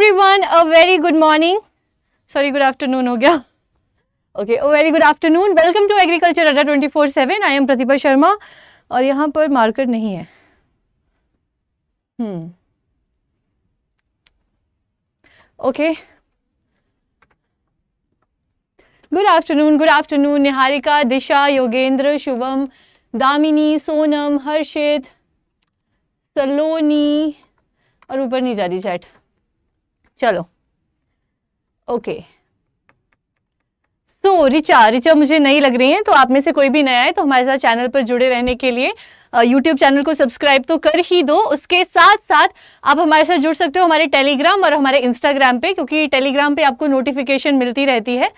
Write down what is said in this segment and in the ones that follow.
everyone a very good morning sorry good afternoon ho gaya okay a very good afternoon welcome to agriculture adda 24/7 i am pratibha sharma aur yahan par marker nahi hai hmm okay good afternoon good afternoon Niharika Disha Yogendra Shubham Damini Sonam Harshit Saloni और ऊपर नहीं जा रही chat चलो okay so Richa Richa मुझे नहीं लग रही है तो आप में से कोई भी नया है तो हमारे साथ चैनल पर जुड़े रहने के लिए यूट्यूब चैनल को सब्सक्राइब तो कर ही दो उसके साथ साथ आप हमारे साथ जुड़ सकते हो हमारे टेलीग्राम और हमारे इंस्टाग्राम पे क्योंकि टेलीग्राम पे आपको नोटिफिकेशन मिलती रहती है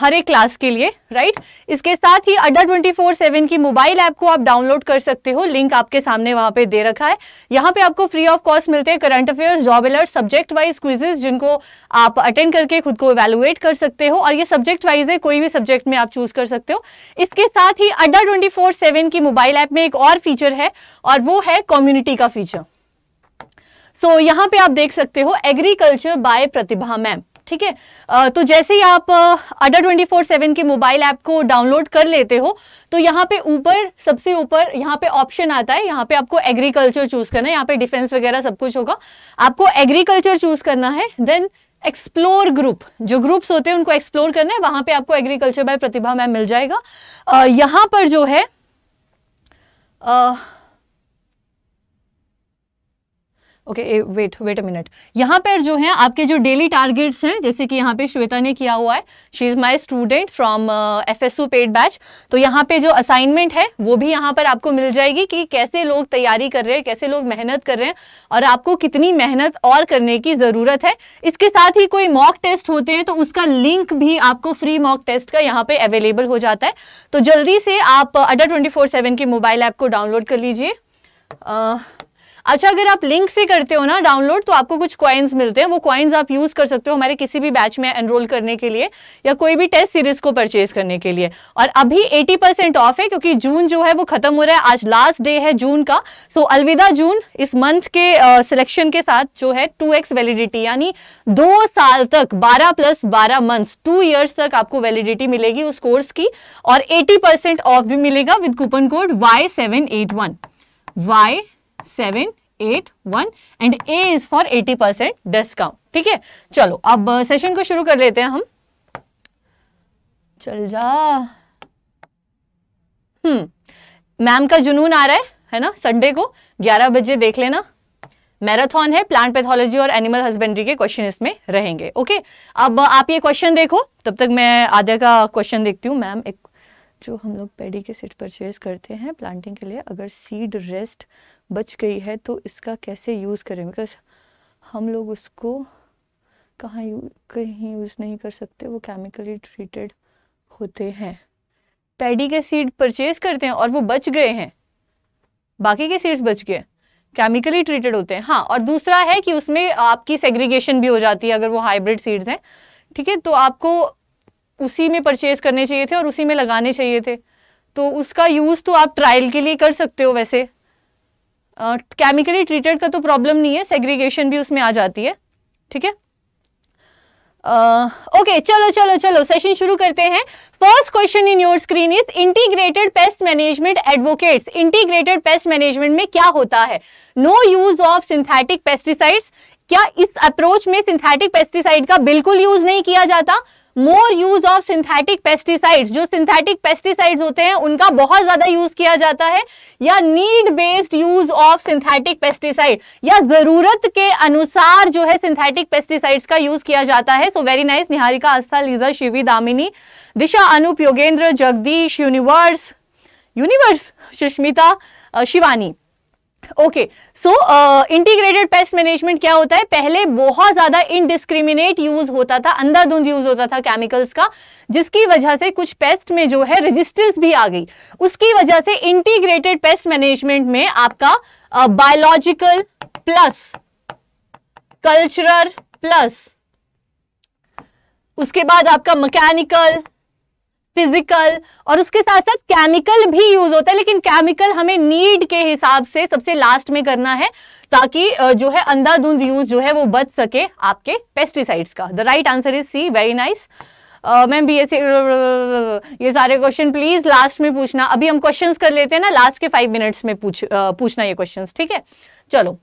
हर एक क्लास के लिए राइट इसके साथ ही अड्डा ट्वेंटी फोर सेवन की मोबाइल ऐप को आप डाउनलोड कर सकते हो लिंक आपके सामने वहाँ पे दे रखा है यहाँ पे आपको फ्री ऑफ कॉस्ट मिलते हैं current affairs job alert subject wise quizzes जिनको आप अटेंड करके खुद को इवेलुएट कर सकते हो और ये सब्जेक्ट वाइज है कोई भी सब्जेक्ट में आप चूज कर सकते हो इसके साथ ही अड्डा ट्वेंटी फोर सेवन की मोबाइल ऐप में एक और फीचर है और वो है कम्युनिटी का फीचर सो so, यहां पे आप देख सकते हो एग्रीकल्चर बाय प्रतिभा मैम ठीक है तो जैसे ही आप अडर ट्वेंटी फोर सेवन के मोबाइल ऐप को डाउनलोड कर लेते हो तो यहाँ पे ऊपर सबसे ऊपर यहाँ पे ऑप्शन आता है यहाँ पे आपको एग्रीकल्चर चूज करना है यहाँ पे डिफेंस वगैरह सब कुछ होगा आपको एग्रीकल्चर चूज करना है देन एक्सप्लोर ग्रुप जो ग्रुप्स होते हैं उनको एक्सप्लोर करना है वहां पे आपको एग्रीकल्चर बाय प्रतिभा मैम मिल जाएगा यहाँ पर जो है uh okay wait wait a minute यहाँ पर जो है आपके जो डेली टारगेट्स हैं जैसे कि यहाँ पे श्वेता ने किया हुआ है she is my student from F S U paid batch तो यहाँ पे जो असाइनमेंट है वो भी यहाँ पर आपको मिल जाएगी कि कैसे लोग तैयारी कर रहे हैं कैसे लोग मेहनत कर रहे हैं और आपको कितनी मेहनत और करने की ज़रूरत है इसके साथ ही कोई मॉक टेस्ट होते हैं तो उसका लिंक भी आपको फ्री मॉक टेस्ट का यहाँ पर अवेलेबल हो जाता है तो जल्दी से आप अडा ट्वेंटी फोर सेवन के मोबाइल ऐप को डाउनलोड कर लीजिए uh, अच्छा अगर आप लिंक से करते हो ना डाउनलोड तो आपको कुछ क्वाइंस मिलते हैं वो क्वाइंस आप यूज कर सकते हो हमारे किसी भी बैच में एनरोल करने के लिए या कोई भी टेस्ट सीरीज को परचेज करने के लिए और अभी एटी परसेंट ऑफ है क्योंकि जून जो है वो खत्म हो रहा है आज लास्ट डे है जून का सो so, अलविदा जून इस मंथ के सिलेक्शन uh, के साथ जो है टू एक्स वैलिडिटी यानी दो साल तक बारह प्लस बारह मंथ टू ईयर्स तक आपको वैलिडिटी मिलेगी उस कोर्स की और एटी परसेंट ऑफ भी मिलेगा with coupon code Y seven eight one Y seven eight one and A is for eighty percent discount ठीक है चलो अब सेशन uh, को शुरू कर लेते हैं हम चल जा हम्म मैम का जुनून आ रहा है है ना संडे को 11 बजे देख लेना मैराथन है प्लांट पैथोलॉजी और एनिमल हस्बेंड्री के क्वेश्चन इसमें रहेंगे ओके अब uh, आप ये क्वेश्चन देखो तब तक मैं आद्या का क्वेश्चन देखती हूँ मैम एक जो हम लोग पेडी के सीट परचेज करते हैं प्लांटिंग के लिए अगर सीड रेस्ट बच गई है तो इसका कैसे यूज़ करें बिकॉज हम लोग उसको कहाँ यू कहीं यूज़ नहीं कर सकते वो केमिकली ट्रीटेड होते हैं पैडी के सीड परचेज करते हैं और वो बच गए हैं बाकी के सीड्स बच गए केमिकली ट्रीटेड होते हैं हाँ और दूसरा है कि उसमें आपकी सेग्रीगेशन भी हो जाती है अगर वो हाइब्रिड सीड्स हैं ठीक है तो आपको उसी में परचेज करने चाहिए थे और उसी में लगाने चाहिए थे तो उसका यूज़ तो आप ट्रायल के लिए कर सकते हो वैसे केमिकली ट्रीटेड का तो प्रॉब्लम नहीं है सेग्रीगेशन भी उसमें आ जाती है ठीक है ओके uh, चलो चलो चलो सेशन शुरू करते हैं first question in your screen is integrated pest management advocates integrated pest management में क्या होता है no use of synthetic pesticides क्या इस अप्रोच में सिंथेटिक पेस्टिसाइड का बिल्कुल यूज नहीं किया जाता more use of synthetic pesticides जो सिंथेटिक पेस्टिसाइड्स होते हैं उनका बहुत ज्यादा यूज किया जाता है या need based use of synthetic pesticide या जरूरत के अनुसार जो है सिंथेटिक पेस्टिसाइड्स का यूज किया जाता है so very nice Niharika Aastha Liza Shivi Damini Disha Anoop Yogendra Jagdish universe universe Sushmita Shivani okay so integrated pest management क्या होता है पहले बहुत ज्यादा इनडिस्क्रिमिनेट यूज होता था अंधाधुंध यूज होता था केमिकल्स का जिसकी वजह से कुछ पेस्ट में जो है रेजिस्टेंस भी आ गई उसकी वजह से इंटीग्रेटेड पेस्ट मैनेजमेंट में आपका बायोलॉजिकल प्लस कल्चरल प्लस उसके बाद आपका मैकेनिकल फिजिकल और उसके साथ साथ केमिकल भी यूज होता है लेकिन केमिकल हमें नीड के हिसाब से सबसे लास्ट में करना है ताकि जो है अंधाधुंध यूज जो है वो बच सके आपके पेस्टिसाइड्स का the right answer is C very nice ma'am B S ये सारे क्वेश्चन प्लीज लास्ट में पूछना अभी हम क्वेश्चन कर लेते हैं ना लास्ट के फाइव मिनट्स में पूछ uh, पूछना ये क्वेश्चन ठीक है चलो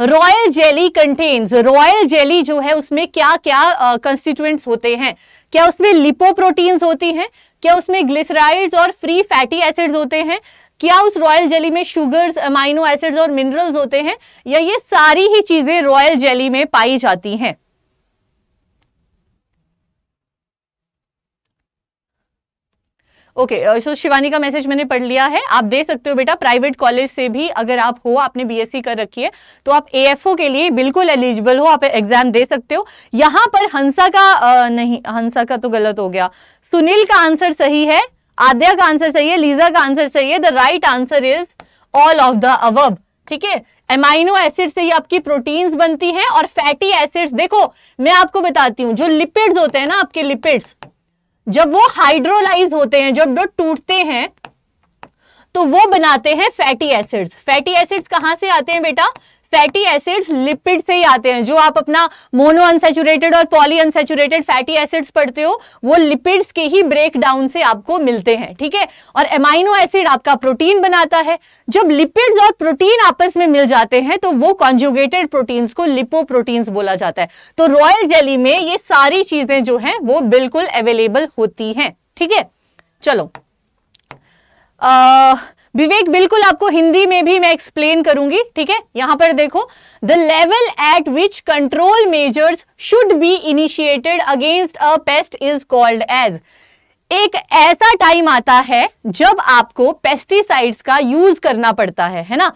royal jelly contains royal jelly जो है उसमें क्या क्या कंस्टिट्यूएंट्स uh, होते हैं क्या उसमें लिपोप्रोटीन्स होती हैं क्या उसमें ग्लिसराइड्स और फ्री फैटी एसिड्स होते हैं क्या उस रॉयल जेली में शुगर्स अमाइनो एसिड्स और मिनरल्स होते हैं या ये सारी ही चीज़ें रॉयल जेली में पाई जाती हैं ओके सो शिवानी का मैसेज मैंने पढ़ लिया है आप दे सकते हो बेटा प्राइवेट कॉलेज से भी अगर आप हो आपने बीएससी कर रखी है तो आप एएफओ के लिए बिल्कुल एलिजिबल हो आप एग्जाम दे सकते हो यहाँ पर हंसा का आ, नहीं हंसा का तो गलत हो गया सुनील का आंसर सही है आद्या का आंसर सही है लीजा का आंसर सही है the right answer is all of the above ठीक है एमाइनो एसिड से ही आपकी प्रोटीन्स बनती है और फैटी एसिड्स देखो मैं आपको बताती हूँ जो लिपिड्स होते हैं ना आपके लिपिड्स जब वो हाइड्रोलाइज होते हैं जब वो टूटते हैं तो वो बनाते हैं फैटी एसिड्स फैटी एसिड्स कहां से आते हैं बेटा फैटी एसिड्स लिपिड से ही आते हैं जो आप अपना मोनो अनसेचुरेटेड और पॉली अनसेचुरेटेड फैटी एसिड्स पढ़ते हो वो लिपिड्स के ही ब्रेक डाउन से आपको मिलते हैं ठीक है और एमाइनो एसिड आपका प्रोटीन बनाता है जब लिपिड्स और प्रोटीन आपस में मिल जाते हैं तो वो कॉन्जुगेटेड प्रोटीन्स को लिपो प्रोटीन्स बोला जाता है तो रॉयल जेली में ये सारी चीजें जो है वो बिल्कुल अवेलेबल होती हैं ठीक है चलो आ, विवेक बिल्कुल आपको हिंदी में भी मैं एक्सप्लेन करूंगी ठीक है यहां पर देखो the level at which control measures should be initiated against a pest is called as एक ऐसा टाइम आता है जब आपको पेस्टिसाइड्स का यूज करना पड़ता है है ना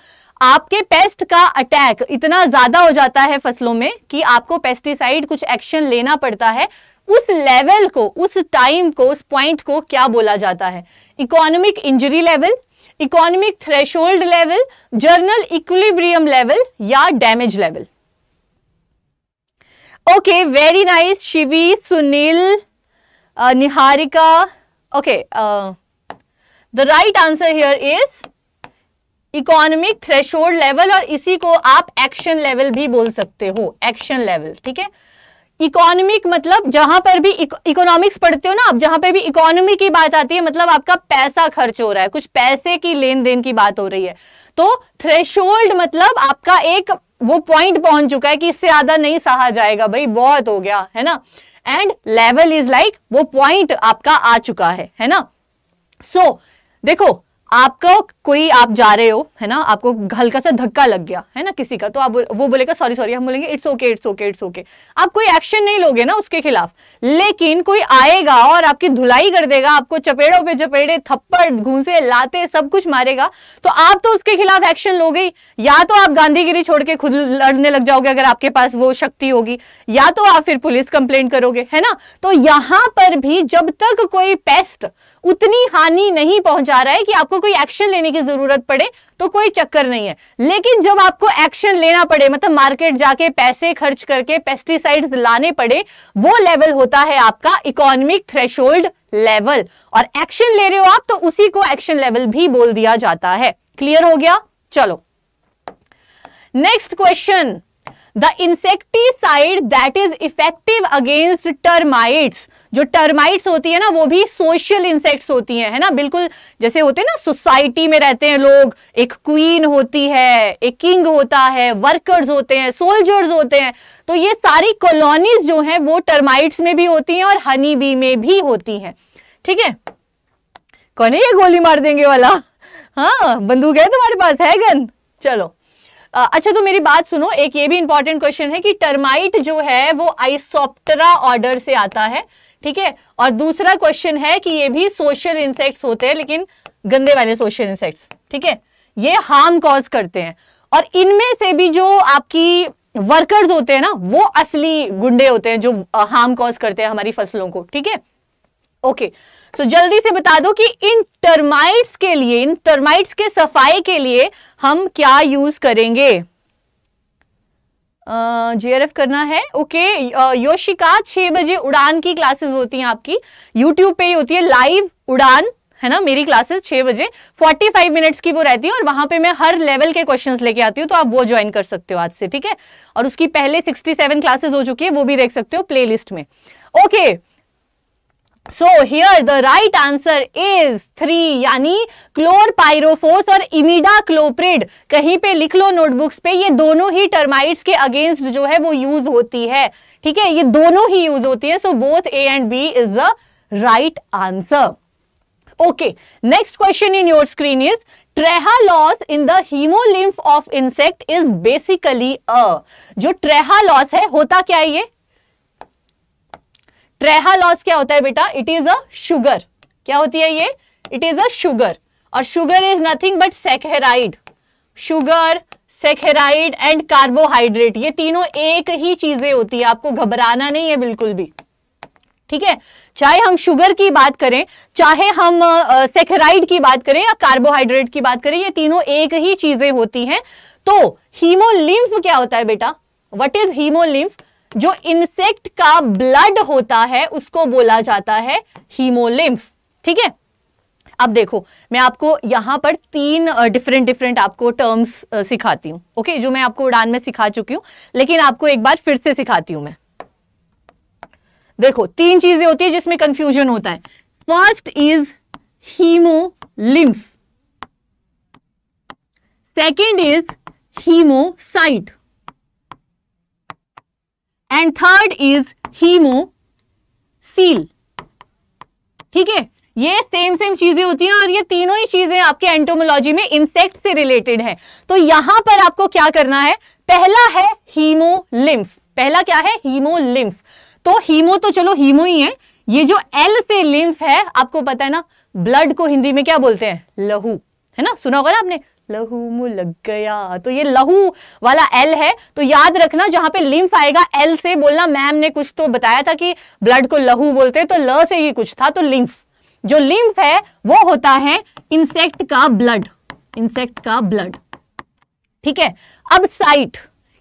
आपके पेस्ट का अटैक इतना ज्यादा हो जाता है फसलों में कि आपको पेस्टिसाइड कुछ एक्शन लेना पड़ता है उस लेवल को उस टाइम को उस पॉइंट को क्या बोला जाता है economic injury level economic threshold level general equilibrium level या damage level okay very nice Shivi Sunil Niharika okay the right answer here is economic threshold level और इसी को आप एक्शन लेवल भी बोल सकते हो एक्शन लेवल ठीक है इकोनॉमिक मतलब जहां पर भी इकोनॉमिक्स पढ़ते हो ना आप जहां पे भी इकोनॉमी की बात आती है मतलब आपका पैसा खर्च हो रहा है कुछ पैसे की लेन देन की बात हो रही है तो थ्रेशोल्ड मतलब आपका एक वो पॉइंट पहुंच चुका है कि इससे ज्यादा नहीं सहा जाएगा भाई बहुत हो गया है ना एंड लेवल इज लाइक वो पॉइंट आपका आ चुका है है ना सो so, देखो आपका कोई आप जा रहे हो है ना आपको हल्का सा धक्का लग गया है ना किसी का तो आप वो बोलेगा सॉरी सॉरी हम बोलेंगे it's okay it's okay it's okay आप कोई एक्शन नहीं लोगे ना उसके खिलाफ लेकिन कोई आएगा और आपकी धुलाई कर देगा आपको चपेड़ों पे चपेड़े थप्पड़ घूसे लाते सब कुछ मारेगा तो आप तो उसके खिलाफ एक्शन लोगे या तो आप गांधीगिरी छोड़ के खुद लड़ने लग जाओगे अगर आपके पास वो शक्ति होगी या तो आप फिर पुलिस कंप्लेन करोगे है ना तो यहां पर भी जब तक कोई पेस्ट उतनी हानि नहीं पहुंचा रहा है कि आपको कोई एक्शन लेने की जरूरत पड़े तो कोई चक्कर नहीं है लेकिन जब आपको एक्शन लेना पड़े मतलब मार्केट जाके पैसे खर्च करके पेस्टिसाइड लाने पड़े वो लेवल होता है आपका इकोनॉमिक थ्रेश लेवल और एक्शन ले रहे हो आप तो उसी को एक्शन लेवल भी बोल दिया जाता है क्लियर हो गया चलो next question the insecticide that is effective against termites जो टर्माइट्स होती है ना वो भी सोशल इंसेक्ट्स होती हैं है ना बिल्कुल जैसे होते हैं ना सोसाइटी में रहते हैं लोग एक क्वीन होती है एक किंग होता है वर्कर्स होते हैं सोल्जर्स होते हैं तो ये सारी कॉलोनीज जो हैं वो टर्माइट्स में भी होती हैं और हनी बी में भी होती हैं ठीक है कौन है ये गोली मार देंगे वाला हाँ बंदूक है तुम्हारे पास है गन चलो अच्छा तो मेरी बात सुनो एक ये भी इंपॉर्टेंट क्वेश्चन है कि टर्माइट जो है वो आइसोप्टरा ऑर्डर से आता है ठीक है और दूसरा क्वेश्चन है कि ये भी सोशल इंसेक्ट्स होते हैं लेकिन गंदे वाले सोशल इंसेक्ट्स ठीक है ये हार्म कॉज करते हैं और इनमें से भी जो आपकी वर्कर्स होते हैं ना वो असली गुंडे होते हैं जो हार्म कॉज करते हैं हमारी फसलों को ठीक है ओके okay. सो so, जल्दी से बता दो कि इन टर्माइट्स के लिए इन टर्माइट्स के सफाई के लिए हम क्या यूज करेंगे जीआरएफ uh, करना है ओके okay, योशिका छह बजे उड़ान की क्लासेस होती हैं आपकी यूट्यूब पे ही होती है लाइव उड़ान है ना मेरी क्लासेस छह बजे 45 मिनट्स की वो रहती है और वहां पे मैं हर लेवल के क्वेश्चंस लेके आती हूँ तो आप वो ज्वाइन कर सकते हो आज से ठीक है और उसकी पहले 67 क्लासेस हो चुकी है वो भी देख सकते हो प्लेलिस्ट में okay okay, so here the right answer is three यानी क्लोरपायरोफोस और इमिडा क्लोप्रिड कहीं पे लिख लो नोटबुक्स पे ये दोनों ही टर्माइट्स के अगेंस्ट जो है वो यूज होती है ठीक है ये दोनों ही यूज होती है so both A and B is the right answer okay next question in your screen is trehalose in the haemolymph of insect is basically a जो ट्रेहा लॉस है होता क्या है ये ट्रेहा लॉस क्या होता है बेटा इट इज अ शुगर क्या होती है ये इट इज अ शुगर और sugar is nothing but saccharide sugar saccharide and carbohydrate ये तीनों एक ही चीजें होती है आपको घबराना नहीं है बिल्कुल भी ठीक है चाहे हम शुगर की बात करें चाहे हम सेकेराइड की बात करें या कार्बोहाइड्रेट की बात करें ये तीनों एक ही चीजें होती हैं तो हीमोलिम्फ क्या होता है बेटा वट इज हीमोलिम्फ जो इंसेक्ट का ब्लड होता है उसको बोला जाता है हीमोलिम्फ ठीक है अब देखो मैं आपको यहां पर तीन डिफरेंट डिफरेंट आपको टर्म्स सिखाती हूं ओके जो मैं आपको उड़ान में सिखा चुकी हूं लेकिन आपको एक बार फिर से सिखाती हूं मैं देखो तीन चीजें होती है जिसमें कंफ्यूजन होता है first is haemolymph second is haemocyte and third is haemocoel ठीक है ये सेम सेम चीजें होती हैं और ये तीनों ही चीजें आपके एंटोमोलॉजी में इंसेक्ट से रिलेटेड है तो यहां पर आपको क्या करना है पहला है हीमोलिम्फ पहला क्या है हीमोलिम्फ तो हीमो तो चलो हीमो ही है ये जो एल से लिम्फ है आपको पता है ना ब्लड को हिंदी में क्या बोलते हैं लहू है ना सुना होगा ना आपने लहू मु लग गया तो ये लहू वाला एल है तो याद रखना जहां पे लिम्फ आएगा एल से बोलना मैम ने कुछ तो बताया था कि ब्लड को लहू बोलते हैं तो ल से ही कुछ था तो लिम्फ जो लिम्फ है वो होता है इंसेक्ट का ब्लड इंसेक्ट का ब्लड ठीक है अब साइट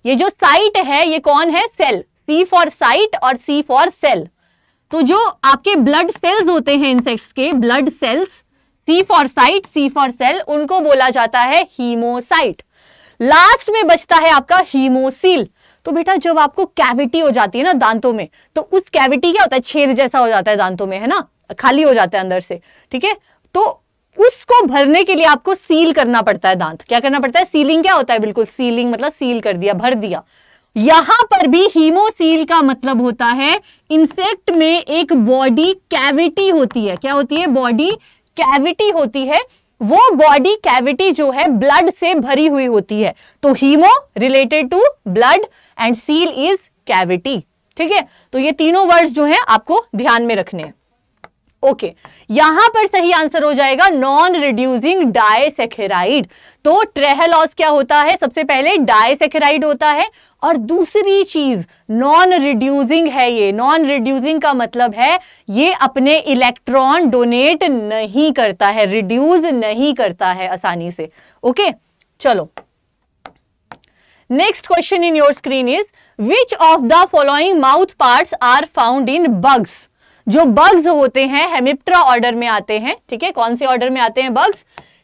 ये जो साइट है ये कौन है सेल सी फॉर साइट और सी फॉर सेल तो जो आपके ब्लड सेल्स होते हैं इंसेक्ट्स के blood cells C for cyte C for cell उनको बोला जाता है हीमोसाइट लास्ट में बचता है आपका हीमोसील तो बेटा जब आपको कैविटी हो जाती है ना दांतों में तो उस कैविटी क्या होता है छेद जैसा हो जाता है दांतों में है ना खाली हो जाता है अंदर से ठीक है तो उसको भरने के लिए आपको सील करना पड़ता है दांत क्या करना पड़ता है सीलिंग क्या होता है बिल्कुल सीलिंग मतलब सील कर दिया भर दिया यहां पर भी हीमोसील का मतलब होता है इंसेक्ट में एक बॉडी कैविटी होती है क्या होती है बॉडी कैविटी होती है वो बॉडी कैविटी जो है ब्लड से भरी हुई होती है तो haemo related to blood and coel is cavity ठीक है तो ये तीनों वर्ड्स जो हैं आपको ध्यान में रखने हैं ओके okay. यहां पर सही आंसर हो जाएगा नॉन रिड्यूसिंग डायसेखेराइड तो ट्रेहलॉस क्या होता है सबसे पहले डायसेखेराइड होता है और दूसरी चीज नॉन रिड्यूसिंग है ये नॉन रिड्यूसिंग का मतलब है ये अपने इलेक्ट्रॉन डोनेट नहीं करता है रिड्यूज नहीं करता है आसानी से ओके okay? चलो next question in your screen is which of the following mouth part are found in bugs जो बग्स होते हैं हेमिप्ट्रा ऑर्डर में आते हैं ठीक है कौन से ऑर्डर में आते हैं बग्स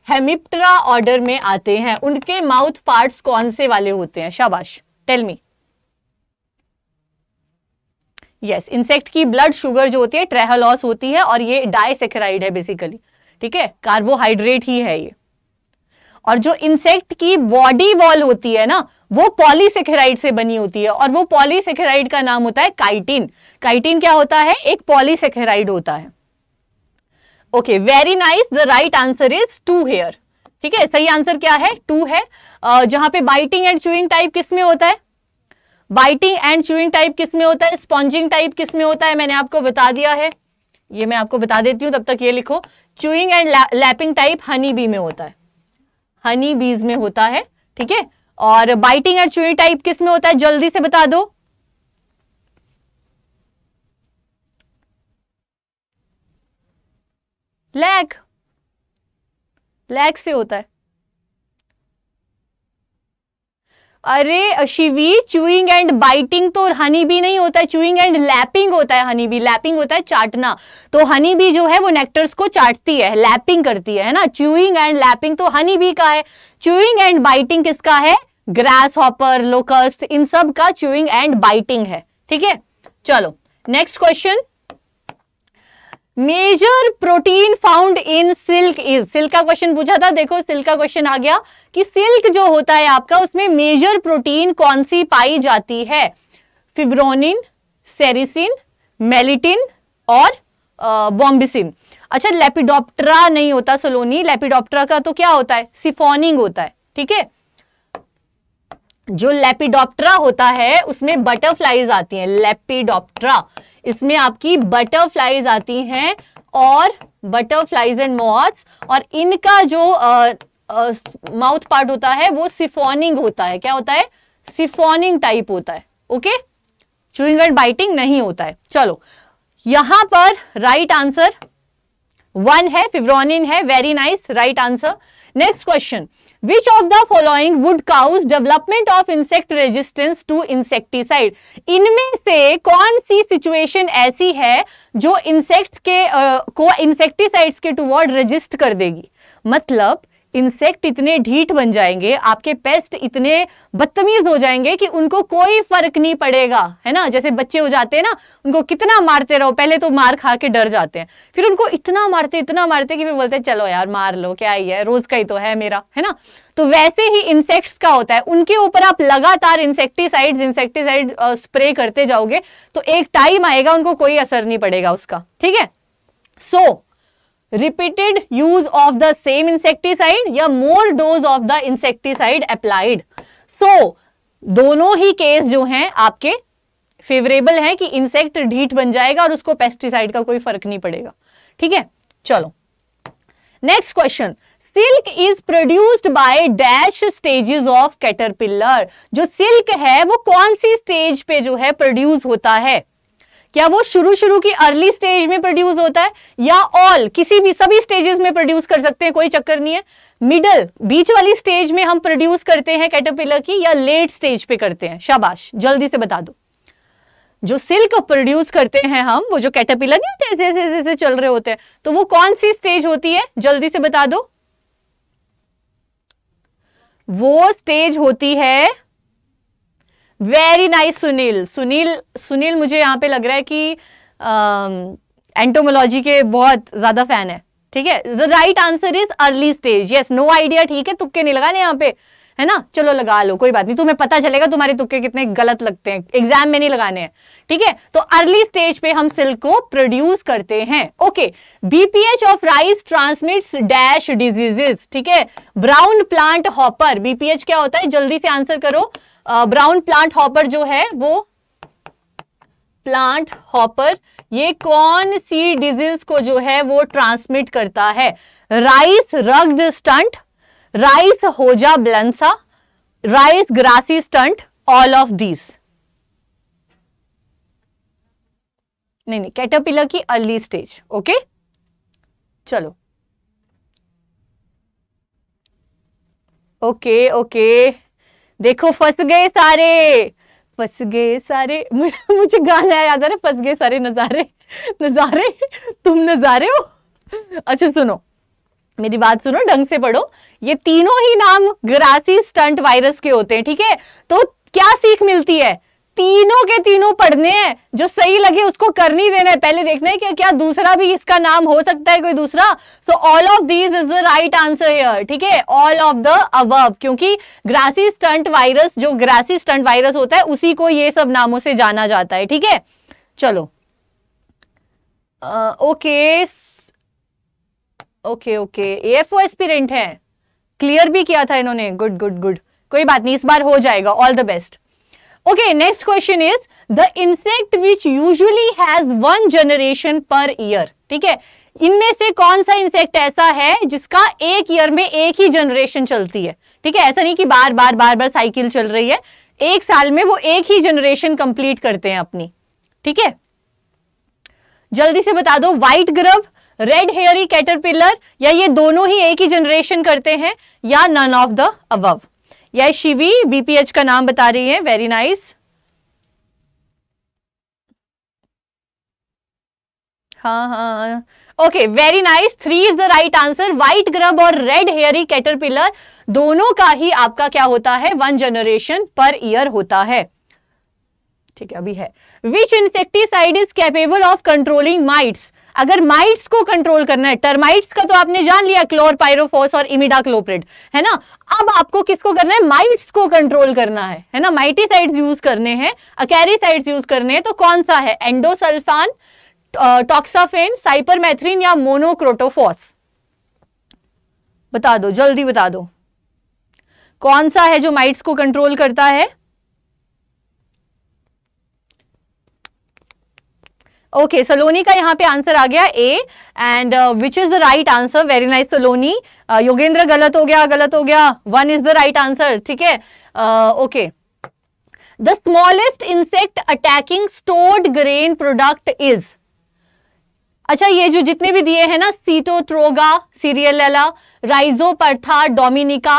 हेमिप्ट्रा ऑर्डर में आते हैं उनके माउथ पार्ट्स कौन से वाले होते हैं शाबाश टेल मी यस इंसेक्ट की ब्लड शुगर जो होती है ट्रेहलॉस होती है और ये डाइसेक्राइड है बेसिकली ठीक है कार्बोहाइड्रेट ही है ये और जो इंसेक्ट की बॉडी वॉल होती है ना वो पॉलीसेखेराइड से बनी होती है और वो पॉलीसेखेराइड का नाम होता है काइटिन काइटिन क्या होता है एक पॉलीसेखेराइड होता है okay very nice the right answer is two here ठीक है सही आंसर क्या है टू है uh, जहां पे बाइटिंग एंड चूइंग टाइप किस में होता है बाइटिंग एंड चूइंग टाइप किस में होता है स्पॉन्जिंग टाइप किस में होता है मैंने आपको बता दिया है ये मैं आपको बता देती हूँ तब तक ये लिखो chewing and lapping type honey bee में होता है हनी बीज में होता है ठीक है और बाइटिंग एंड चूई टाइप किस में होता है जल्दी से बता दो लैग लैग से होता है अरे शिवी चूइंग एंड बाइटिंग तो हनी भी नहीं होता है चूइंग एंड लैपिंग होता है हनी भी लैपिंग होता है चाटना तो हनी भी जो है वो नेक्टर्स को चाटती है लैपिंग करती है ना चूइंग एंड लैपिंग तो हनी भी का है चूइंग एंड बाइटिंग किसका है ग्रास हॉपर लोकस्ट इन सब का चूइंग एंड बाइटिंग है ठीक है चलो next question major protein found in silk is silk का क्वेश्चन पूछा था देखो सिल्क का क्वेश्चन आ गया कि सिल्क जो होता है आपका उसमें मेजर प्रोटीन कौन सी पाई जाती है फिब्रोनिन सेरिसिन मेलिटिन और बॉम्बिसिन अच्छा लेपिडोप्टरा नहीं होता सलोनी लेपिडोप्टरा का तो क्या होता है सिफोनिंग होता है ठीक है जो लेपिडोप्टरा होता है उसमें बटरफ्लाईज आती हैं लेपिडोप्टरा इसमें आपकी बटरफ्लाइज आती हैं और बटरफ्लाइज एंड मॉथ्स और इनका जो माउथ uh, पार्ट uh, होता है वो सिफोनिंग होता है क्या होता है सिफोनिंग टाइप होता है ओके चुइंग एंड बाइटिंग नहीं होता है चलो यहां पर राइट आंसर वन है फिब्रोनिन है very nice right answer next question which of the following would cause development of insect resistance to insecticide इनमें से कौन सी सिचुएशन ऐसी है जो इंसेक्ट के uh, को इंसेक्टिसाइड्स के टूवर्ड रजिस्ट कर देगी मतलब इंसेक्ट इतने ढीठ बन जाएंगे आपके पेस्ट इतने बदतमीज हो जाएंगे कि उनको कोई फर्क नहीं पड़ेगा है ना जैसे बच्चे हो जाते हैं ना उनको कितना मारते रहो पहले तो मार खा के डर जाते हैं फिर उनको इतना मारते इतना मारते कि फिर बोलते हैं चलो यार मार लो क्या ही है रोज का ही तो है मेरा है ना तो वैसे ही इंसेक्ट्स का होता है उनके ऊपर आप लगातार इंसेक्टिसाइड इंसेक्टिसाइड स्प्रे करते जाओगे तो एक टाइम आएगा उनको कोई असर नहीं पड़ेगा उसका ठीक है so so, repeated use of the same insecticide या more dose of the insecticide applied so दोनों ही केस जो हैं आपके फेवरेबल हैं कि इंसेक्ट ढीठ बन जाएगा और उसको पेस्टिसाइड का कोई फर्क नहीं पड़ेगा ठीक है चलो next question silk is produced by dash stages of caterpillar जो सिल्क है वो कौन सी स्टेज पे जो है प्रोड्यूस होता है क्या वो शुरू शुरू की अर्ली स्टेज में प्रोड्यूस होता है या ऑल किसी भी सभी स्टेजेस में प्रोड्यूस कर सकते हैं कोई चक्कर नहीं है मिडल बीच वाली स्टेज में हम प्रोड्यूस करते हैं कैटरपिलर की या लेट स्टेज पे करते हैं शाबाश जल्दी से बता दो जो सिल्क प्रोड्यूस करते हैं हम वो जो कैटरपिलर नहीं होते ऐसे ऐसे ऐसे चल रहे होते हैं तो वो कौन सी स्टेज होती है जल्दी से बता दो वो स्टेज होती है वेरी नाइस सुनील सुनील सुनील मुझे यहाँ पे लग रहा है कि एंटोमोलॉजी के बहुत ज्यादा फैन है ठीक है the right answer is early stage yes no idea ठीक है तुक्के नहीं लगाने यहाँ पे है ना चलो लगा लो कोई बात नहीं तुम्हें पता चलेगा तुम्हारे तुक्के कितने गलत लगते हैं एग्जाम में नहीं लगाने हैं ठीक है तो अर्ली स्टेज पे हम सिल्क को प्रोड्यूस करते हैं okay BPH of rice transmits dash diseases ठीक है ब्राउन प्लांट हॉपर बीपीएच क्या होता है जल्दी से आंसर करो ब्राउन प्लांट हॉपर जो है वो प्लांट हॉपर ये कौन सी डिजीज को जो है वो ट्रांसमिट करता है rice rugged stunt rice hoja blanca rice grassy stunt all of these नहीं नहीं कैटरपिलर की अर्ली स्टेज ओके चलो ओके ओके देखो फंस गए सारे फंस गए सारे मुझे गाना याद आ रहा फंस गए सारे नज़ारे नज़ारे तुम नज़ारे हो अच्छा सुनो मेरी बात सुनो ढंग से पढ़ो ये तीनों ही नाम ग्रासी स्टंट वायरस के होते हैं ठीक है तो क्या सीख मिलती है तीनों के तीनों पढ़ने हैं जो सही लगे उसको कर नहीं देना है पहले देखना है कि क्या दूसरा भी इसका नाम हो सकता है कोई दूसरा so all of these is the right answer here ठीक है ऑल ऑफ द अव क्योंकि ग्रासी स्टंट वायरस जो ग्रासी स्टंट वायरस होता है उसी को ये सब नामों से जाना जाता है ठीक है चलो okay okay okay F O aspirant है क्लियर भी किया था इन्होंने गुड गुड गुड कोई बात नहीं इस बार हो जाएगा all the best Okay, next question is the insect which usually has one generation per year. ठीक है इनमें से कौन सा इंसेक्ट ऐसा है जिसका एक ईयर में एक ही जनरेशन चलती है ठीक है ऐसा नहीं कि बार बार बार बार साइकिल चल रही है एक साल में वो एक ही जनरेशन कंप्लीट करते हैं अपनी ठीक है जल्दी से बता दो white grub red hairy caterpillar या ये दोनों ही एक ही जनरेशन करते हैं या नन ऑफ द अबव या शिवी बीपीएच का नाम बता रही है वेरी नाइस हाँ हाँ okay very nice three is the right answer white grub और रेड हेयरी कैटरपिलर दोनों का ही आपका क्या होता है वन जनरेशन पर ईयर होता है ठीक है अभी है which insecticide is capable of controlling mites अगर माइट्स को कंट्रोल करना है टर्माइट्स का तो आपने जान लिया क्लोर पायरोफोस और इमिडाक्लोप्रिड है ना अब आपको किसको करना है माइट्स को कंट्रोल करना है है ना माइटीसाइड्स यूज करने हैं अकेरीसाइड्स यूज करने हैं तो कौन सा है एंडोसल्फान टॉक्साफेन साइपरमेथ्रिन या मोनोक्रोटोफॉस बता दो जल्दी बता दो कौन सा है जो माइट्स को कंट्रोल करता है ओके सलोनी का यहाँ पे आंसर आ गया A and which is the right answer very nice Saloni Yogendra गलत हो गया गलत हो गया one is the right answer ठीक है okay the smallest insect attacking stored grain product is अच्छा ये जो जितने भी दिए हैं ना सीटोट्रोगा सीरियलेला राइजोपर्था डोमिनिका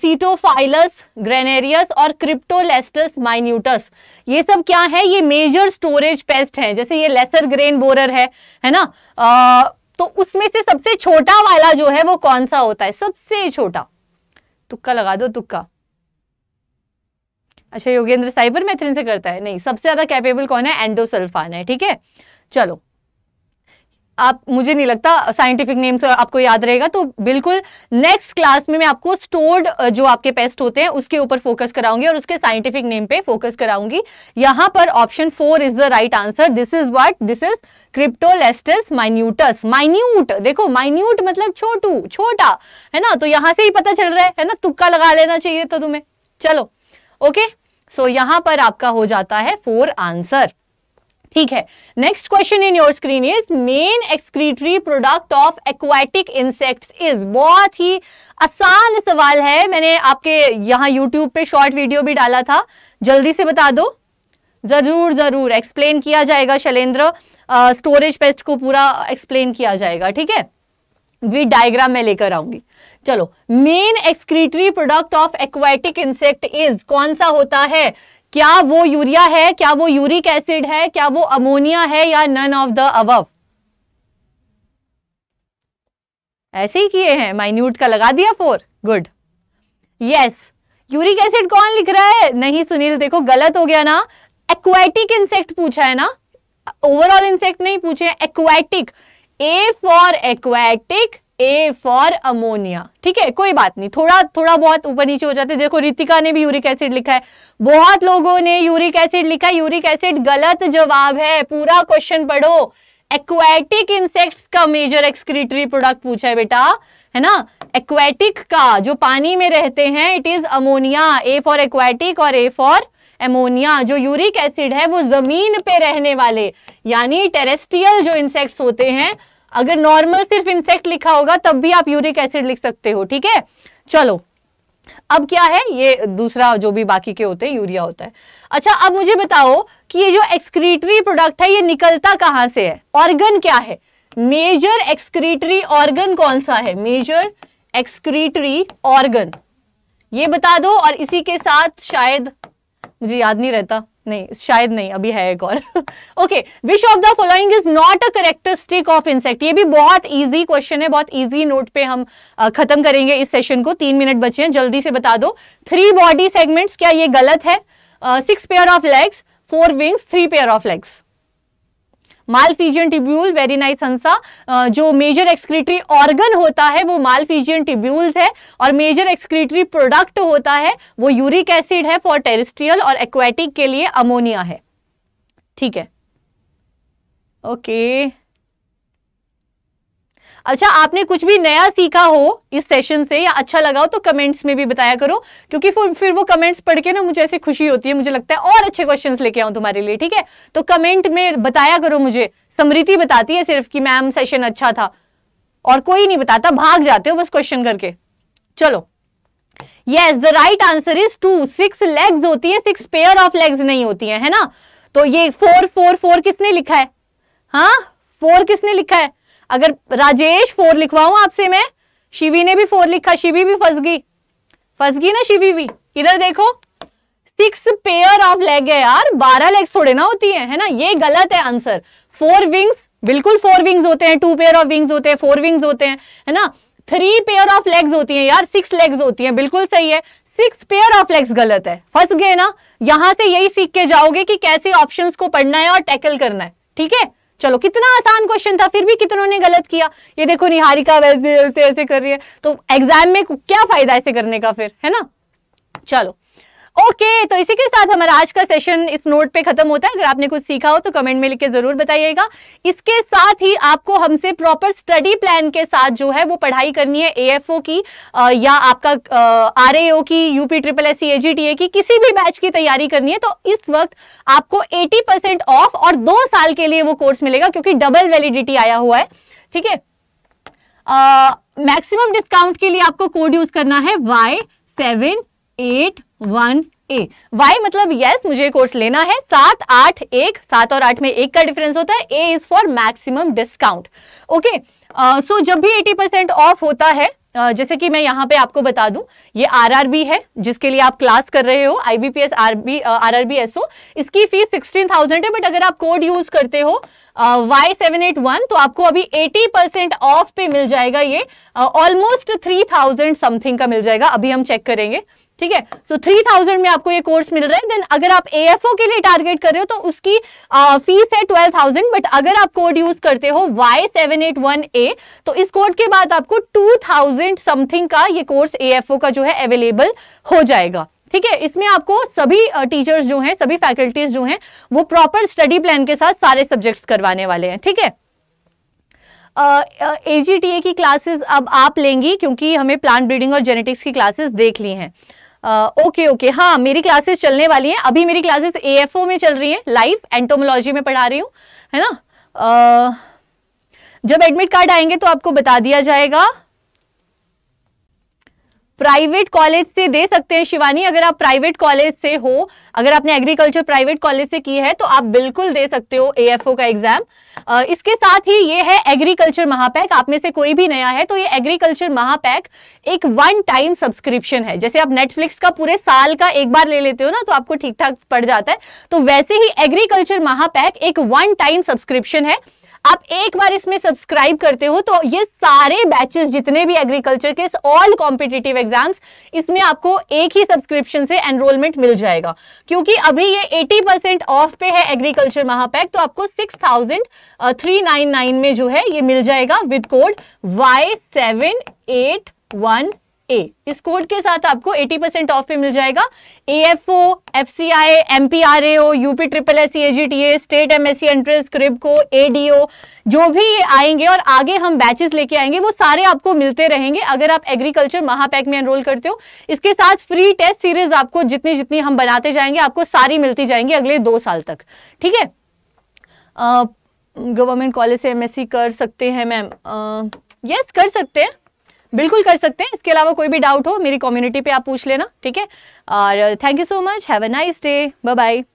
सीटोफाइलस ग्रेनेरियस और क्रिप्टोलेस्टस माइन्यूटस ये सब क्या है ये मेजर स्टोरेज पेस्ट है जैसे ये लेसर ग्रेन बोरर है है ना आ, तो उसमें से सबसे छोटा वाला जो है वो कौन सा होता है सबसे छोटा तुक्का लगा दो तुक्का अच्छा योगेंद्र साइबर मैथ्रिन से करता है नहीं सबसे ज्यादा कैपेबल कौन है एंडोसल्फान है ठीक है चलो आप मुझे नहीं लगता साइंटिफिक नेम्स आपको याद रहेगा तो बिल्कुल नेक्स्ट क्लास में मैं आपको स्टोर्ड जो आपके पेस्ट होते हैं उसके ऊपर फोकस कराऊंगी और उसके साइंटिफिक नेम पे फोकस कराऊंगी यहां पर option four is the right answer this is what this is Cryptolestes minutus minute देखो माइन्यूट मतलब छोटू छोटा है ना तो यहां से ही पता चल रहा है है ना तुक्का लगा लेना चाहिए तो तुम्हें चलो ओके सो यहां पर आपका हो जाता है फोर आंसर ठीक है next question in your screen is main excretory product of aquatic insects is बहुत ही आसान सवाल है मैंने आपके यहां यूट्यूब पे शॉर्ट वीडियो भी डाला था जल्दी से बता दो जरूर जरूर एक्सप्लेन किया जाएगा शैलेंद्र स्टोरेज पेस्ट को पूरा एक्सप्लेन किया जाएगा ठीक है भी डायग्राम में लेकर आऊंगी चलो main excretory product of aquatic insect is कौन सा होता है क्या वो यूरिया है क्या वो यूरिक एसिड है क्या वो अमोनिया है या नन ऑफ द अव ऐसे ही किए हैं माइन्यूट का लगा दिया four good yes uric acid कौन लिख रहा है नहीं सुनील देखो गलत हो गया ना एक्वाटिक इंसेक्ट पूछा है ना ओवरऑल इंसेक्ट नहीं पूछे aquatic A for aquatic A for ammonia ठीक है कोई बात नहीं थोड़ा थोड़ा बहुत ऊपर नीचे हो जाते देखो रितिका ने भी यूरिक एसिड लिखा है बहुत लोगों ने यूरिक एसिड लिखा है यूरिक एसिड गलत जवाब है पूरा क्वेश्चन पढ़ो एक्वेटिक इंसेक्ट्स का मेजर एक्सक्रीटरी प्रोडक्ट पूछा है बेटा है ना एक्वेटिक का जो पानी में रहते हैं it is ammonia A for aquatic और ए फॉर एमोनिया जो यूरिक एसिड है वो जमीन पे रहने वाले यानी टेरेस्टियल जो इंसेक्ट्स होते हैं अगर नॉर्मल सिर्फ इंसेक्ट लिखा होगा तब भी आप यूरिक एसिड लिख सकते हो ठीक है चलो अब क्या है ये दूसरा जो भी बाकी के होते हैं यूरिया होता है अच्छा अब मुझे बताओ कि ये जो एक्सक्रीटरी प्रोडक्ट है ये निकलता कहाँ से है ऑर्गन क्या है मेजर एक्सक्रीटरी ऑर्गन कौन सा है मेजर एक्सक्रीटरी ऑर्गन ये बता दो और इसी के साथ शायद मुझे याद नहीं रहता नहीं शायद नहीं अभी है एक और okay which of the following is not a characteristic of insect ये भी बहुत इजी क्वेश्चन है बहुत इजी नोट पे हम खत्म करेंगे इस सेशन को तीन मिनट बचे हैं जल्दी से बता दो थ्री बॉडी सेगमेंट्स क्या ये गलत है six pair of legs four wings three pair of legs Malpighian tubule very nice Hansa जो मेजर एक्सक्रीटरी ऑर्गन होता है वो मालफीजियन टिब्यूल्स है और मेजर एक्सक्रीटरी प्रोडक्ट होता है वो यूरिक एसिड है फॉर टेरिस्ट्रियल और एक्वेटिक के लिए अमोनिया है ठीक है ओके okay. अच्छा आपने कुछ भी नया सीखा हो इस सेशन से या अच्छा लगा हो तो कमेंट्स में भी बताया करो क्योंकि फिर वो कमेंट्स पढ़ के ना मुझे ऐसी खुशी होती है मुझे लगता है और अच्छे क्वेश्चन लेके आऊँ तुम्हारे लिए ठीक है तो कमेंट में बताया करो मुझे समृति बताती है सिर्फ कि मैम सेशन अच्छा था और कोई नहीं बताता भाग जाते हो बस क्वेश्चन करके चलो yes the right answer is two six legs होती है सिक्स पेयर ऑफ लेग्स नहीं होती है, है ना तो ये फोर फोर फोर किसने लिखा है हाँ फोर किसने लिखा है अगर राजेश फोर लिखवाऊ आपसे मैं शिवी ने भी फोर लिखा शिवी भी फंस गई फंस गई ना शिवी भी इधर देखो सिक्स पेयर ऑफ लेग है यार बारह लेग्स थोड़े ना होती है, है ना ये गलत है आंसर फोर विंग्स बिल्कुल फोर विंग्स होते हैं टू पेयर ऑफ विंग्स होते हैं फोर विंग्स होते हैं है ना थ्री पेयर ऑफ लेग्स होती हैं यार सिक्स लेग्स होती हैं बिल्कुल सही है सिक्स पेयर ऑफ लेग्स गलत है फंस गए ना यहां से यही सीख के जाओगे कि कैसे ऑप्शंस को पढ़ना है और टैकल करना है ठीक है चलो कितना आसान क्वेश्चन था फिर भी कितनों ने गलत किया ये देखो निहारिका वैसे ऐसे ऐसे कर रही है तो एग्जाम में क्या फायदा ऐसे करने का फिर है ना चलो ओके okay, तो इसी के साथ हमारा आज का सेशन इस नोट पे खत्म होता है अगर आपने कुछ सीखा हो तो कमेंट में लिख के जरूर बताइएगा इसके साथ ही आपको हमसे प्रॉपर स्टडी प्लान के साथ जो है वो पढ़ाई करनी है एएफओ की आ, या आपका आर की यूपी ट्रिपल एस सी की किसी भी बैच की तैयारी करनी है तो इस वक्त आपको एटी ऑफ और दो साल के लिए वो कोर्स मिलेगा क्योंकि डबल वैलिडिटी आया हुआ है ठीक है मैक्सिमम डिस्काउंट के लिए आपको कोड यूज करना है Y seven eight one A Y मतलब यस yes, मुझे कोर्स लेना है सात आठ एक सात और आठ में एक का डिफरेंस होता है A is for maximum discount okay so जब भी एटी परसेंट ऑफ होता है uh, जैसे कि मैं यहाँ पे आपको बता दूं ये आरआरबी है जिसके लिए आप क्लास कर रहे हो आईबीपीएस आरबी आरआरबी एसओ इसकी फीस सिक्सटीन थाउजेंड है बट अगर आप कोड यूज करते हो वाई सेवन एट वन तो आपको अभी एटी परसेंट ऑफ पे मिल जाएगा ये ऑलमोस्ट थ्री थाउजेंड समथिंग का मिल जाएगा अभी हम चेक करेंगे uh, ठीक है सो थ्री थाउजेंड में आपको ये कोर्स मिल रहा है देन अगर आप ए के लिए टारगेट कर रहे हो तो उसकी फीस है ट्वेल्व थाउजेंड बट अगर आप कोड यूज करते हो Y seven eight one A तो इस कोड के बाद आपको टू थाउजेंड समथिंग का ये कोर्स ए का जो है अवेलेबल हो जाएगा ठीक है इसमें आपको सभी टीचर्स जो हैं सभी फैकल्टीज जो हैं वो प्रॉपर स्टडी प्लान के साथ सारे सब्जेक्ट्स करवाने वाले हैं ठीक है ए की क्लासेस अब आप लेंगी क्योंकि हमें प्लांट ब्रीडिंग और जेनेटिक्स की क्लासेस देख ली हैं ओके ओके हाँ मेरी क्लासेस चलने वाली हैं अभी मेरी क्लासेस ए में चल रही हैं लाइव एंटोमोलॉजी में पढ़ा रही हूँ है ना uh, जब एडमिट कार्ड आएंगे तो आपको बता दिया जाएगा प्राइवेट कॉलेज से दे सकते हैं शिवानी अगर आप प्राइवेट कॉलेज से हो अगर आपने एग्रीकल्चर प्राइवेट कॉलेज से की है तो आप बिल्कुल दे सकते हो एएफओ का एग्जाम इसके साथ ही ये है एग्रीकल्चर महापैक आप में से कोई भी नया है तो ये एग्रीकल्चर महापैक एक वन टाइम सब्सक्रिप्शन है जैसे आप नेटफ्लिक्स का पूरे साल का एक बार ले लेते हो ना तो आपको ठीक ठाक पड़ जाता है तो वैसे ही एग्रीकल्चर महापैक एक वन टाइम सब्सक्रिप्शन है आप एक बार इसमें सब्सक्राइब करते हो तो ये सारे बैचेस जितने भी एग्रीकल्चर के ऑल कॉम्पिटेटिव एग्जाम्स इसमें आपको एक ही सब्सक्रिप्शन से एनरोलमेंट मिल जाएगा क्योंकि अभी ये 80 परसेंट ऑफ पे है एग्रीकल्चर महापैक तो आपको 6,399 में जो है ये मिल जाएगा with code Y seven eight one A इस कोड के साथ आपको 80 परसेंट ऑफ पे मिल जाएगा A F O F C I M P R A UP triple S C A G T A state M S C entrance क्रिब को A D O जो भी ये आएंगे और आगे हम बैचेस लेके आएंगे वो सारे आपको मिलते रहेंगे अगर आप एग्रीकल्चर महापैक में एनरोल करते हो इसके साथ फ्री टेस्ट सीरीज आपको जितनी जितनी हम बनाते जाएंगे आपको सारी मिलती जाएंगी अगले दो साल तक ठीक है गवर्नमेंट कॉलेज से एमएससी कर सकते हैं मैम यस कर सकते हैं बिल्कुल कर सकते हैं इसके अलावा कोई भी डाउट हो मेरी कम्युनिटी पे आप पूछ लेना ठीक है और thank you so much have a nice day bye bye